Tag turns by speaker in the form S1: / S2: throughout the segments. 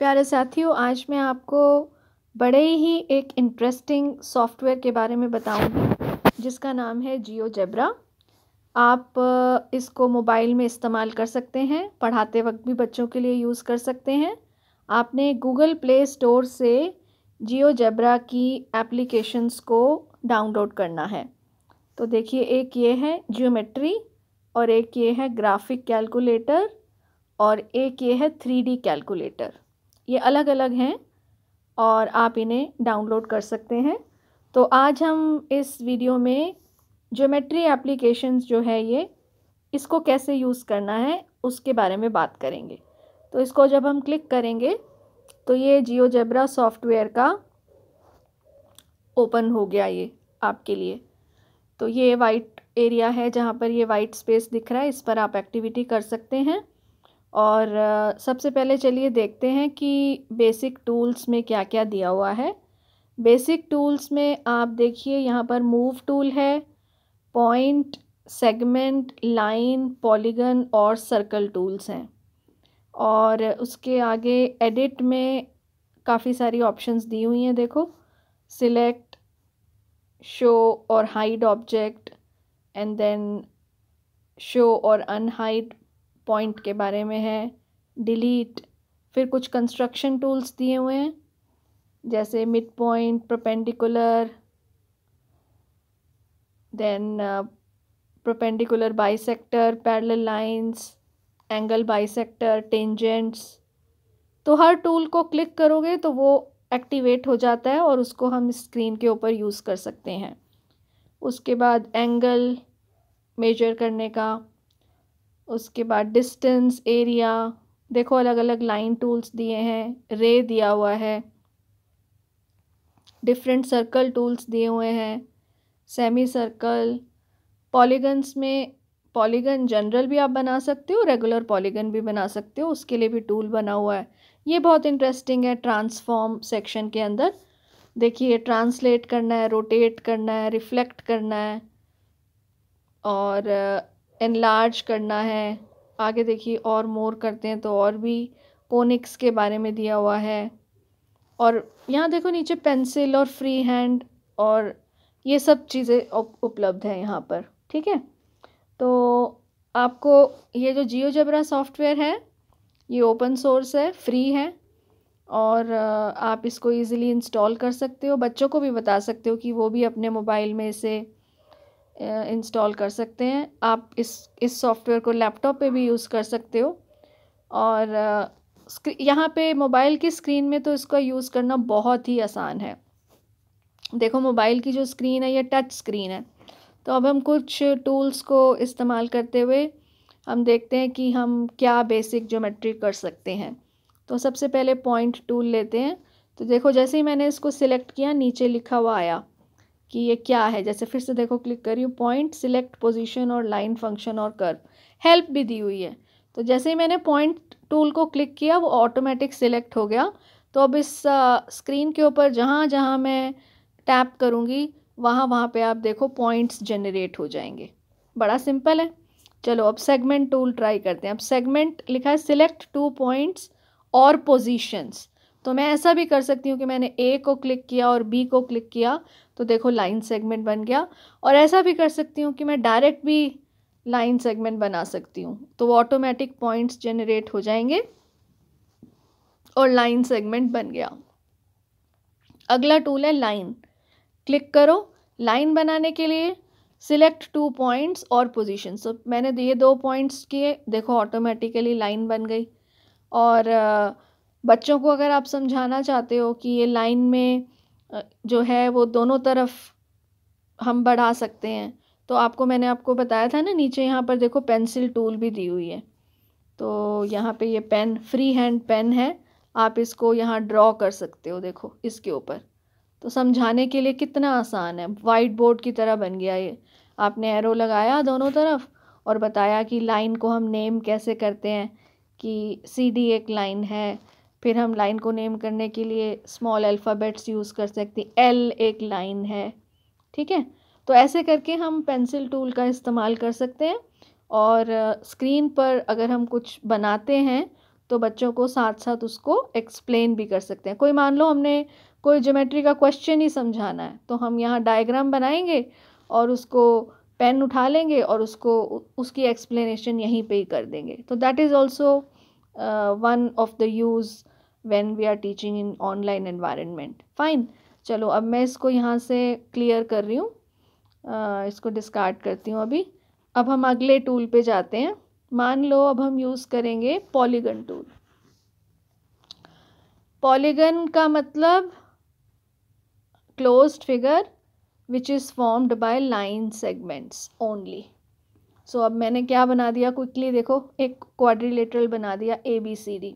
S1: प्यारे साथियों आज मैं आपको बड़े ही एक इंटरेस्टिंग सॉफ्टवेयर के बारे में बताऊंगी जिसका नाम है जियो जेब्रा आप इसको मोबाइल में इस्तेमाल कर सकते हैं पढ़ाते वक्त भी बच्चों के लिए यूज़ कर सकते हैं आपने गूगल प्ले स्टोर से जियो जेब्रा की एप्लीकेशंस को डाउनलोड करना है तो देखिए एक ये है जियोमेट्री और एक ये है ग्राफिक कैलकुलेटर और एक ये है थ्री डी कैलकुलेटर ये अलग अलग हैं और आप इन्हें डाउनलोड कर सकते हैं तो आज हम इस वीडियो में ज्योमेट्री एप्लीकेशंस जो है ये इसको कैसे यूज़ करना है उसके बारे में बात करेंगे तो इसको जब हम क्लिक करेंगे तो ये जियो जेब्रा सॉफ्टवेयर का ओपन हो गया ये आपके लिए तो ये वाइट एरिया है जहाँ पर ये वाइट स्पेस दिख रहा है इस पर आप एक्टिविटी कर सकते हैं और सबसे पहले चलिए देखते हैं कि बेसिक टूल्स में क्या क्या दिया हुआ है बेसिक टूल्स में आप देखिए यहाँ पर मूव टूल है पॉइंट सेगमेंट लाइन पॉलीगन और सर्कल टूल्स हैं और उसके आगे एडिट में काफ़ी सारी ऑप्शंस दी हुई हैं देखो सिलेक्ट शो और hide object and then show और अनहाइड पॉइंट के बारे में है डिलीट फिर कुछ कंस्ट्रक्शन टूल्स दिए हुए हैं जैसे mid point perpendicular then perpendicular bisector parallel lines angle bisector tangents तो हर टूल को क्लिक करोगे तो वो एक्टिवेट हो जाता है और उसको हम स्क्रीन के ऊपर यूज़ कर सकते हैं उसके बाद एंगल मेजर करने का उसके बाद डिस्टेंस एरिया देखो अलग अलग लाइन टूल्स दिए हैं रे दिया हुआ है डिफरेंट सर्कल टूल्स दिए हुए हैं सेमी सर्कल पॉलीगन्स में पॉलीगन जनरल भी आप बना सकते हो रेगुलर पॉलीगन भी बना सकते हो उसके लिए भी टूल बना हुआ है ये बहुत इंटरेस्टिंग है ट्रांसफॉर्म सेक्शन के अंदर देखिए ट्रांसलेट करना है रोटेट करना है रिफ्लेक्ट करना है और इनलार्ज करना है आगे देखिए और मोर करते हैं तो और भी कोनिक्स के बारे में दिया हुआ है और यहाँ देखो नीचे पेंसिल और फ्री हैंड और ये सब चीज़ें उपलब्ध हैं यहाँ पर ठीक है तो आपको ये जो जियो जबरा सॉफ्टवेयर है ये ओपन सोर्स है फ्री है और uh, आप इसको इजीली इंस्टॉल कर सकते हो बच्चों को भी बता सकते हो कि वो भी अपने मोबाइल में इसे इंस्टॉल कर सकते हैं आप इस इस सॉफ्टवेयर को लैपटॉप पे भी यूज़ कर सकते हो और यहाँ पे मोबाइल की स्क्रीन में तो इसका यूज़ करना बहुत ही आसान है देखो मोबाइल की जो स्क्रीन है ये टच स्क्रीन है तो अब हम कुछ टूल्स को इस्तेमाल करते हुए हम देखते हैं कि हम क्या बेसिक ज्योमेट्री कर सकते हैं तो सबसे पहले पॉइंट टूल लेते हैं तो देखो जैसे ही मैंने इसको सिलेक्ट किया नीचे लिखा हुआ आया कि ये क्या है जैसे फिर से देखो क्लिक करी हूँ पॉइंट सिलेक्ट पोजीशन और लाइन फंक्शन और कर्व हेल्प भी दी हुई है तो जैसे ही मैंने पॉइंट टूल को क्लिक किया वो ऑटोमेटिक सिलेक्ट हो गया तो अब इस स्क्रीन के ऊपर जहाँ जहाँ मैं टैप करूँगी वहाँ वहाँ पे आप देखो पॉइंट्स जनरेट हो जाएंगे बड़ा सिंपल है चलो अब सेगमेंट टूल ट्राई करते हैं अब सेगमेंट लिखा है सिलेक्ट टू पॉइंट्स और पोजीशंस तो मैं ऐसा भी कर सकती हूँ कि मैंने ए को क्लिक किया और बी को क्लिक किया तो देखो लाइन सेगमेंट बन गया और ऐसा भी कर सकती हूँ कि मैं डायरेक्ट भी लाइन सेगमेंट बना सकती हूँ तो वो ऑटोमेटिक पॉइंट्स जनरेट हो जाएंगे और लाइन सेगमेंट बन गया अगला टूल है लाइन क्लिक करो लाइन बनाने के लिए सिलेक्ट टू पॉइंट्स और पोजिशन सो तो मैंने ये दो पॉइंट्स किए देखो ऑटोमेटिकली लाइन बन गई और बच्चों को अगर आप समझाना चाहते हो कि ये लाइन में जो है वो दोनों तरफ हम बढ़ा सकते हैं तो आपको मैंने आपको बताया था ना नीचे यहाँ पर देखो पेंसिल टूल भी दी हुई है तो यहाँ पे ये पेन फ्री हैंड पेन है आप इसको यहाँ ड्रॉ कर सकते हो देखो इसके ऊपर तो समझाने के लिए कितना आसान है वाइट बोर्ड की तरह बन गया ये आपने एरो लगाया दोनों तरफ और बताया कि लाइन को हम नेम कैसे करते हैं कि सी डी एक लाइन है फिर हम लाइन को नेम करने के लिए स्मॉल अल्फ़ाबेट्स यूज़ कर सकते एल एक लाइन है ठीक है तो ऐसे करके हम पेंसिल टूल का इस्तेमाल कर सकते हैं और स्क्रीन पर अगर हम कुछ बनाते हैं तो बच्चों को साथ साथ उसको एक्सप्लेन भी कर सकते हैं कोई मान लो हमने कोई ज्योमेट्री का क्वेश्चन ही समझाना है तो हम यहाँ डायग्राम बनाएंगे और उसको पेन उठा लेंगे और उसको उसकी एक्सप्लेनेशन यहीं पे ही कर देंगे तो that is also one of the use when we are teaching in online environment fine चलो अब मैं इसको यहाँ से क्लियर कर रही हूँ uh, इसको डिस्कार्ड करती हूँ अभी अब हम अगले टूल पे जाते हैं मान लो अब हम यूज़ करेंगे पॉलीगन टूल पॉलीगन का मतलब closed figure which is formed by line segments only so so, अब मैंने क्या बना दिया क्विकली देखो एक क्वाड्रिलेटरल बना दिया ए बी सी डी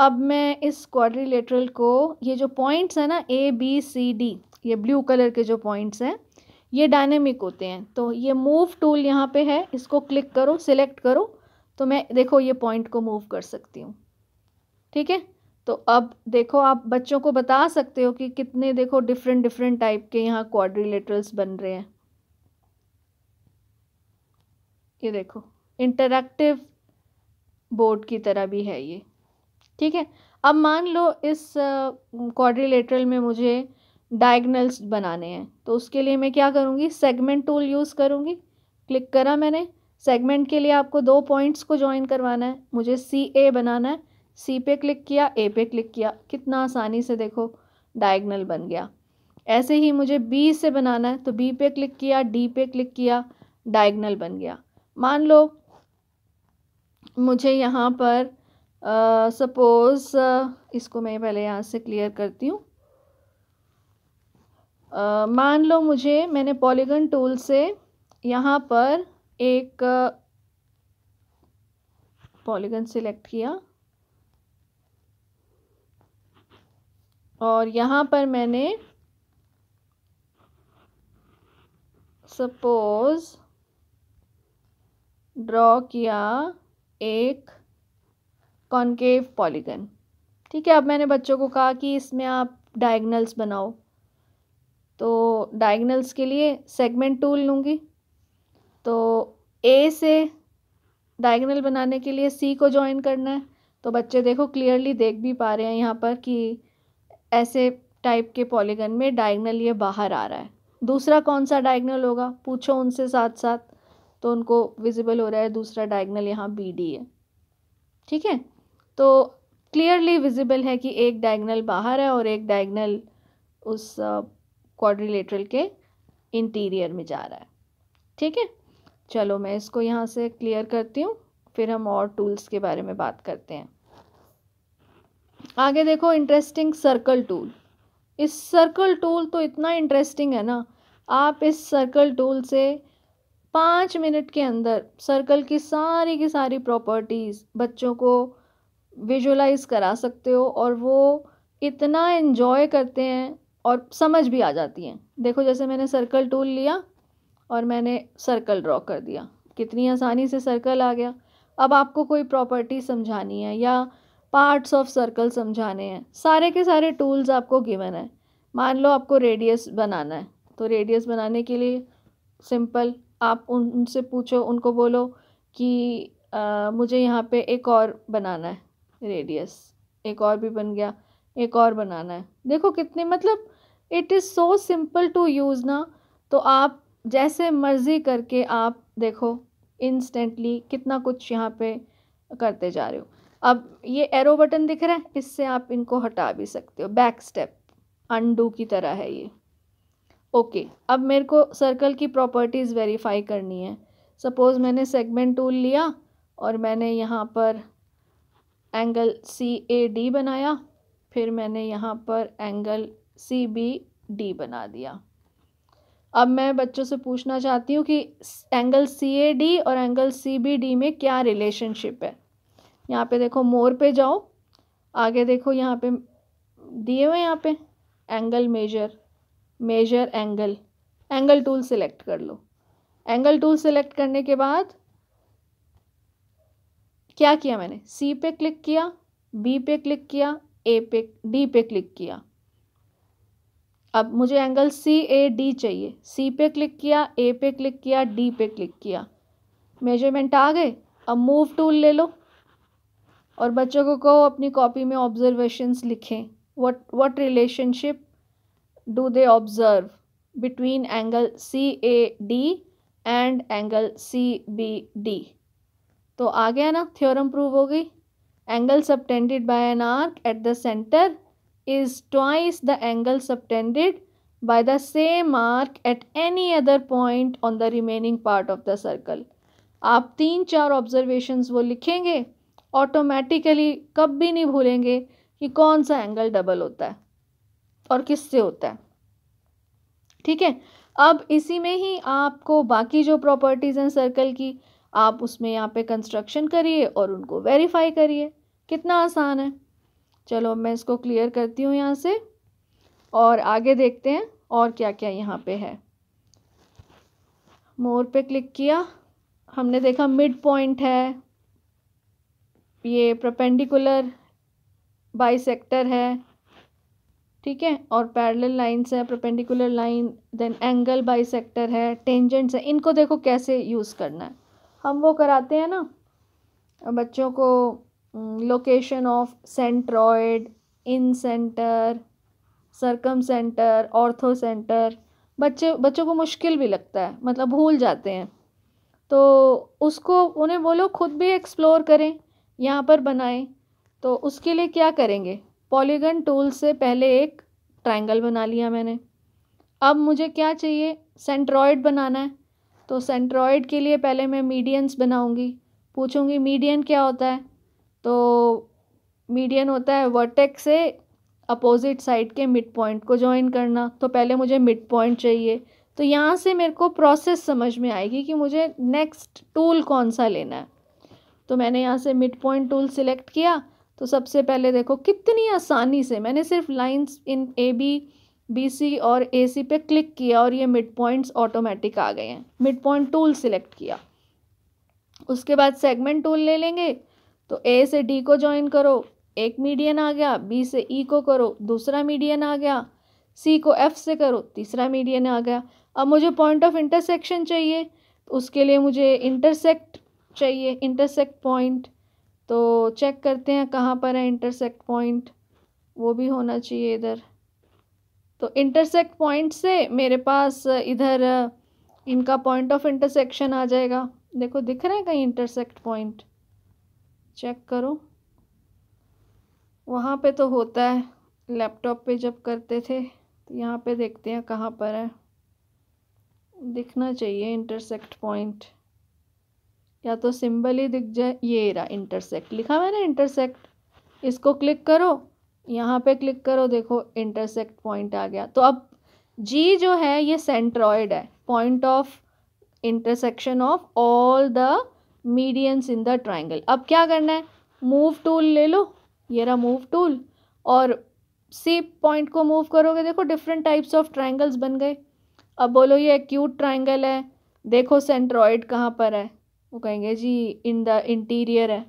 S1: अब मैं इस क्वाड्रिलेटरल को ये जो पॉइंट्स हैं ना ए बी सी डी ये ब्लू कलर के जो पॉइंट्स हैं ये डायनेमिक होते हैं तो ये मूव टूल यहाँ पे है इसको क्लिक करो सिलेक्ट करो तो मैं देखो ये पॉइंट को मूव कर सकती हूँ ठीक है तो अब देखो आप बच्चों को बता सकते हो कि कितने देखो डिफरेंट डिफरेंट टाइप के यहाँ क्वाड्रिलेटरल्स बन रहे हैं ये देखो इंटरक्टिव बोर्ड की तरह भी है ये ठीक है अब मान लो इस क्वाड्रिलेटरल में मुझे डायगनल्स बनाने हैं तो उसके लिए मैं क्या करूँगी सेगमेंट टूल यूज़ करूँगी क्लिक करा मैंने सेगमेंट के लिए आपको दो पॉइंट्स को ज्वाइन करवाना है मुझे सी ए बनाना है सी पे क्लिक किया ए पे क्लिक किया कितना आसानी से देखो डायगनल बन गया ऐसे ही मुझे बी से बनाना है तो बी पे क्लिक किया डी पे क्लिक किया डायगनल बन गया मान लो मुझे यहाँ पर सपोज़ uh, इसको मैं पहले यहाँ से क्लियर करती हूँ uh, मान लो मुझे मैंने पॉलीगन टूल से यहाँ पर एक पॉलीगन सिलेक्ट किया और यहाँ पर मैंने सपोज़ ड्रॉ किया एक कॉन्केव पॉलीगन ठीक है अब मैंने बच्चों को कहा कि इसमें आप डायगनल्स बनाओ तो डायगनल्स के लिए सेगमेंट टूल लूँगी तो ए से डायगनल बनाने के लिए सी को ज्वाइन करना है तो बच्चे देखो क्लियरली देख भी पा रहे हैं यहाँ पर कि ऐसे टाइप के पॉलीगन में डायगनल ये बाहर आ रहा है दूसरा कौन सा डायगनल होगा पूछो उनसे साथ साथ तो उनको विजिबल हो रहा है दूसरा डायगनल यहाँ बी डी है ठीक है तो क्लियरली विजिबल है कि एक डायगनल बाहर है और एक डायगनल उस क्वाड्रिलेटरल के इंटीरियर में जा रहा है ठीक है चलो मैं इसको यहाँ से क्लियर करती हूँ फिर हम और टूल्स के बारे में बात करते हैं आगे देखो इंटरेस्टिंग सर्कल टूल इस सर्कल टूल तो इतना इंटरेस्टिंग है ना आप इस सर्कल टूल से पाँच मिनट के अंदर सर्कल की सारी की सारी प्रॉपर्टीज़ बच्चों को विजुलाइज करा सकते हो और वो इतना इन्जॉय करते हैं और समझ भी आ जाती हैं देखो जैसे मैंने सर्कल टूल लिया और मैंने सर्कल ड्रॉ कर दिया कितनी आसानी से सर्कल आ गया अब आपको कोई प्रॉपर्टी समझानी है या पार्ट्स ऑफ सर्कल समझाने हैं सारे के सारे टूल्स आपको गिवन है मान लो आपको रेडियस बनाना है तो रेडियस बनाने के लिए सिंपल आप उन उनसे पूछो उनको बोलो कि मुझे यहाँ पे एक और बनाना है रेडियस एक और भी बन गया एक और बनाना है देखो कितने मतलब it is so simple to use ना तो आप जैसे मर्ज़ी करके आप देखो इंस्टेंटली कितना कुछ यहाँ पे करते जा रहे हो अब ये एरो बटन दिख रहा है इससे आप इनको हटा भी सकते हो बैक स्टेप अंडू की तरह है ये ओके अब मेरे को सर्कल की प्रॉपर्टीज़ वेरीफाई करनी है सपोज़ मैंने सेगमेंट टूल लिया और मैंने यहाँ पर एंगल सी ए डी बनाया फिर मैंने यहाँ पर एंगल सी बी डी बना दिया अब मैं बच्चों से पूछना चाहती हूँ कि एंगल सी ए डी और एंगल सी बी डी में क्या रिलेशनशिप है यहाँ पे देखो मोर पे जाओ आगे देखो यहाँ पे दिए हुए यहाँ पे angle measure measure angle angle tool select कर लो एंगल टूल सेलेक्ट करने के बाद क्या किया मैंने सी पे क्लिक किया बी पे क्लिक किया ए पे डी पे क्लिक किया अब मुझे एंगल सी ए डी चाहिए सी पे क्लिक किया ए पे क्लिक किया डी पे क्लिक किया मेजरमेंट आ गए अब मूव टूल ले लो और बच्चों को कहो अपनी कॉपी में ऑब्जर्वेशंस लिखें what what relationship do they observe between angle CAD and angle C B D तो आ गया ना थ्योरम प्रूव हो गई angle subtended by an arc at the centre is twice the angle subtended by the same arc at any other point on the remaining part of the circle आप तीन चार observations वो लिखेंगे automatically कब भी नहीं भूलेंगे कि कौन सा एंगल डबल होता है और किससे होता है ठीक है अब इसी में ही आपको बाकी जो प्रॉपर्टीज़ हैं सर्कल की आप उसमें यहाँ पे कंस्ट्रक्शन करिए और उनको वेरीफाई करिए कितना आसान है चलो मैं इसको क्लियर करती हूँ यहाँ से और आगे देखते हैं और क्या क्या यहाँ पे है मोर पे क्लिक किया हमने देखा मिड पॉइंट है ये प्रपेंडिकुलर बाई है ठीक है और पैरेलल लाइन्स है perpendicular line then angle bisector है टेंजेंट्स है इनको देखो कैसे यूज़ करना है हम वो कराते हैं ना बच्चों को location of centroid incentre circumcentre orthocentre बच्चे बच्चों को मुश्किल भी लगता है मतलब भूल जाते हैं तो उसको उन्हें बोलो खुद भी एक्सप्लोर करें यहाँ पर बनाएं तो उसके लिए क्या करेंगे पॉलीगन टूल से पहले एक ट्रायंगल बना लिया मैंने अब मुझे क्या चाहिए सेंट्रॉयड बनाना है तो सेंट्रॉयड के लिए पहले मैं मीडियंस बनाऊंगी पूछूंगी मीडियन क्या होता है तो मीडियन होता है वर्टेक्स से अपोजिट साइड के मिड पॉइंट को ज्वाइन करना तो पहले मुझे मिड पॉइंट चाहिए तो यहाँ से मेरे को प्रोसेस समझ में आएगी कि मुझे नेक्स्ट टूल कौन सा लेना है तो मैंने यहाँ से मिड पॉइंट टूल सिलेक्ट किया तो सबसे पहले देखो कितनी आसानी से मैंने सिर्फ lines in A B B C और ए सी पे क्लिक किया और ये मिड पॉइंट्स ऑटोमेटिक आ गए हैं मिड पॉइंट टूल सिलेक्ट किया उसके बाद सेगमेंट टूल ले लेंगे तो ए से डी को ज्वाइन करो एक मीडियन आ गया बी से ई e को करो दूसरा मीडियन आ गया सी को एफ से करो तीसरा मीडियन आ गया अब मुझे पॉइंट ऑफ इंटरसेक्शन चाहिए तो उसके लिए मुझे इंटरसेक्ट चाहिए इंटरसेक्ट पॉइंट तो चेक करते हैं कहाँ पर है इंटरसेक्ट पॉइंट वो भी होना चाहिए इधर तो इंटरसेक्ट पॉइंट से मेरे पास इधर इनका पॉइंट ऑफ इंटरसेक्शन आ जाएगा देखो दिख रहा है कहीं इंटरसेक्ट पॉइंट चेक करो वहाँ पे तो होता है लैपटॉप पे जब करते थे तो यहाँ पे देखते हैं कहाँ पर है दिखना चाहिए इंटरसेक्ट पॉइंट या तो सिंबल ही दिख जाए ये रहा इंटरसेक्ट लिखा हुआ है ना इंटरसेक्ट इसको क्लिक करो यहाँ पे क्लिक करो देखो इंटरसेक्ट पॉइंट आ गया तो अब जी जो है ये सेंट्रॉयड है point of intersection of all the medians in the triangle अब क्या करना है मूव टूल ले लो ये रहा मूव टूल और सी पॉइंट को मूव करोगे देखो डिफरेंट टाइप्स ऑफ ट्राइंगल्स बन गए अब बोलो ये एक्यूट ट्राइंगल है देखो सेंट्रॉयड कहाँ पर है वो कहेंगे जी इन द इंटीरियर है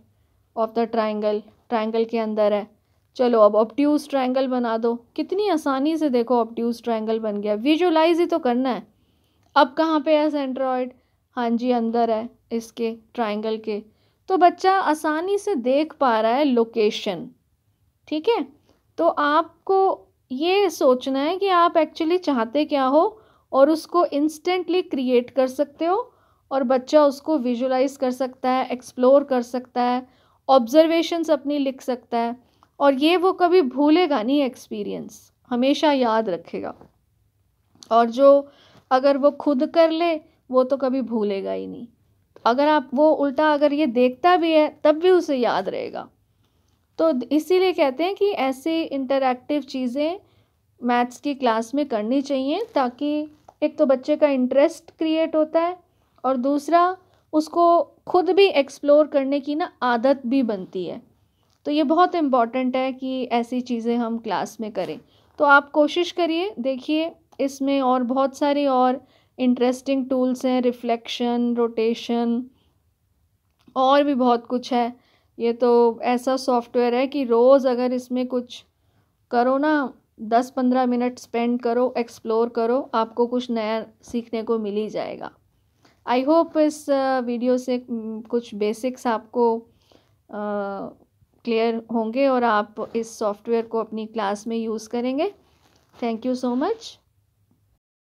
S1: ऑफ द ट्राइंगल ट्राइंगल के अंदर है चलो अब ऑप्ट्यूज़ ट्राइंगल बना दो कितनी आसानी से देखो ऑप्ट्यूज़ ट्राइंगल बन गया विजुलाइज ही तो करना है अब कहाँ पे है सेंट्रॉयड हाँ जी अंदर है इसके ट्राइंगल के तो बच्चा आसानी से देख पा रहा है लोकेशन ठीक है तो आपको ये सोचना है कि आप एक्चुअली चाहते क्या हो और उसको इंस्टेंटली क्रिएट कर सकते हो और बच्चा उसको विजुलाइज़ कर सकता है एक्सप्लोर कर सकता है ऑब्ज़र्वेशंस अपनी लिख सकता है और ये वो कभी भूलेगा नहीं एक्सपीरियंस हमेशा याद रखेगा और जो अगर वो खुद कर ले वो तो कभी भूलेगा ही नहीं अगर आप वो उल्टा अगर ये देखता भी है तब भी उसे याद रहेगा तो इसीलिए कहते हैं कि ऐसी इंटरैक्टिव चीज़ें मैथ्स की क्लास में करनी चाहिए ताकि एक तो बच्चे का इंटरेस्ट क्रिएट होता है और दूसरा उसको खुद भी एक्सप्लोर करने की ना आदत भी बनती है तो ये बहुत इम्पॉर्टेंट है कि ऐसी चीज़ें हम क्लास में करें तो आप कोशिश करिए देखिए इसमें और बहुत सारे और इंटरेस्टिंग टूल्स हैं रिफ्लेक्शन रोटेशन और भी बहुत कुछ है ये तो ऐसा सॉफ्टवेयर है कि रोज़ अगर इसमें कुछ करो ना दस पंद्रह मिनट स्पेंड करो एक्सप्लोर करो आपको कुछ नया सीखने को मिल ही जाएगा आई होप इस वीडियो से कुछ बेसिक्स आपको क्लियर होंगे और आप इस सॉफ्टवेयर को अपनी क्लास में यूज़ करेंगे थैंक यू सो मच